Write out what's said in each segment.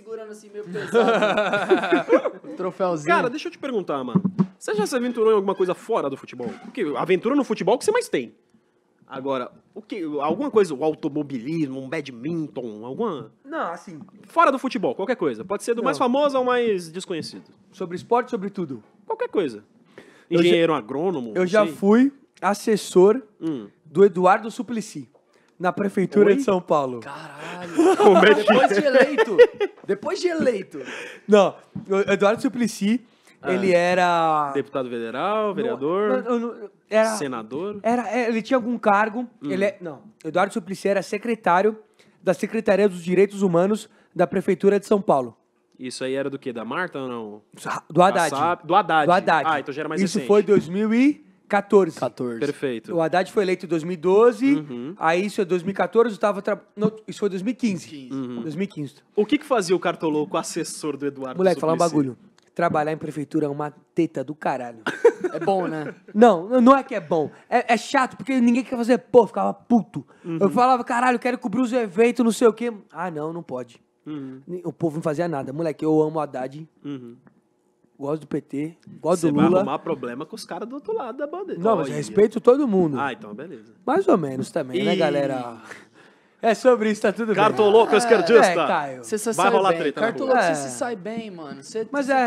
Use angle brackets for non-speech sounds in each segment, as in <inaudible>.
segurando assim, meio pesado. <laughs> Troféuzinho. Cara, deixa eu te perguntar, mano. Você já se aventurou em alguma coisa fora do futebol? Porque aventura no futebol é que você mais tem. Agora, o que, alguma coisa, o automobilismo, um badminton, alguma. Não, assim. Fora do futebol, qualquer coisa. Pode ser do não. mais famoso ao mais desconhecido. Sobre esporte, sobre tudo. Qualquer coisa. Engenheiro eu já, agrônomo. Eu já sei. fui assessor hum. do Eduardo Suplicy na prefeitura Oi? de São Paulo. Caralho. Como é que... Depois de eleito. Depois de eleito. Não, o Eduardo Suplicy, ah, ele era... Deputado federal, vereador, era, senador. Era, é, ele tinha algum cargo. Hum. Ele, é- não, Eduardo Suplicy era secretário da Secretaria dos Direitos Humanos da Prefeitura de São Paulo. Isso aí era do quê? Da Marta ou não? Do Haddad. Do Haddad. Do Haddad. Ah, então já era mais Isso recente. foi 2000 e... 14. 14. Perfeito. O Haddad foi eleito em 2012, uhum. aí isso é 2014, eu tava. Tra... Não, isso foi 2015. Uhum. 2015. Uhum. O que, que fazia o cartoloco assessor do Eduardo Moleque, falar um bagulho. Trabalhar em prefeitura é uma teta do caralho. é bom, né? Não, não é que é bom. É, é chato, porque ninguém quer fazer pô, ficava puto. Uhum. Eu falava, caralho, quero cobrir os eventos, não sei o quê. Ah, não, não pode. Uhum. O povo não fazia nada. Moleque, eu amo o Haddad. Uhum gosto do PT, gosto do Lula. Você vai arrumar problema com os caras do outro lado da bandeira. Não, mas eu respeito todo mundo. Ah, então beleza. Mais ou menos também, e... né, galera? É sobre isso, tá tudo Cartoloco, bem. Cartoloco, ah, esquerdista. É, você se vai rolar bem. treta Cartoloco, você é. se sai bem, mano. mas é tá a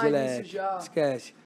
realidade, Esquece.